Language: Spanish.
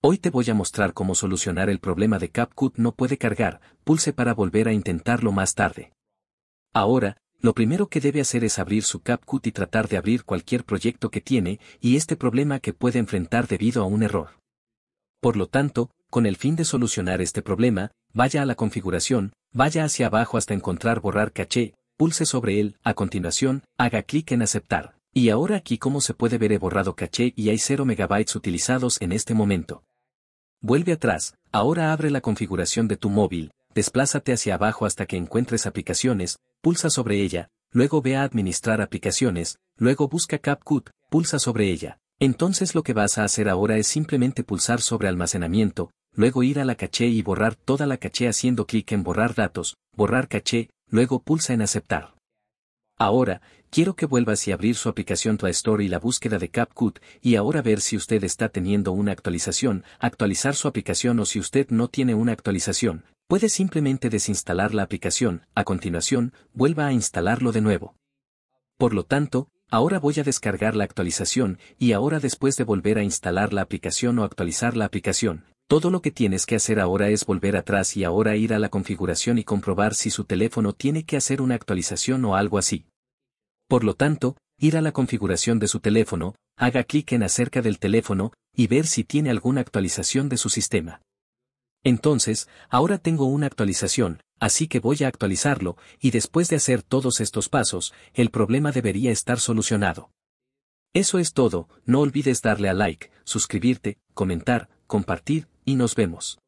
Hoy te voy a mostrar cómo solucionar el problema de CapCut no puede cargar, pulse para volver a intentarlo más tarde. Ahora, lo primero que debe hacer es abrir su CapCut y tratar de abrir cualquier proyecto que tiene y este problema que puede enfrentar debido a un error. Por lo tanto, con el fin de solucionar este problema, vaya a la configuración, vaya hacia abajo hasta encontrar borrar caché, pulse sobre él, a continuación, haga clic en aceptar. Y ahora aquí como se puede ver he borrado caché y hay 0 MB utilizados en este momento. Vuelve atrás, ahora abre la configuración de tu móvil, desplázate hacia abajo hasta que encuentres aplicaciones, pulsa sobre ella, luego ve a administrar aplicaciones, luego busca CapCut, pulsa sobre ella. Entonces lo que vas a hacer ahora es simplemente pulsar sobre almacenamiento, luego ir a la caché y borrar toda la caché haciendo clic en borrar datos, borrar caché, luego pulsa en aceptar. Ahora, quiero que vuelvas y abrir su aplicación Store y la búsqueda de CapCut y ahora ver si usted está teniendo una actualización, actualizar su aplicación o si usted no tiene una actualización, puede simplemente desinstalar la aplicación, a continuación, vuelva a instalarlo de nuevo. Por lo tanto, ahora voy a descargar la actualización y ahora después de volver a instalar la aplicación o actualizar la aplicación, todo lo que tienes que hacer ahora es volver atrás y ahora ir a la configuración y comprobar si su teléfono tiene que hacer una actualización o algo así. Por lo tanto, ir a la configuración de su teléfono, haga clic en acerca del teléfono y ver si tiene alguna actualización de su sistema. Entonces, ahora tengo una actualización, así que voy a actualizarlo, y después de hacer todos estos pasos, el problema debería estar solucionado. Eso es todo, no olvides darle a like, suscribirte, comentar, compartir, y nos vemos.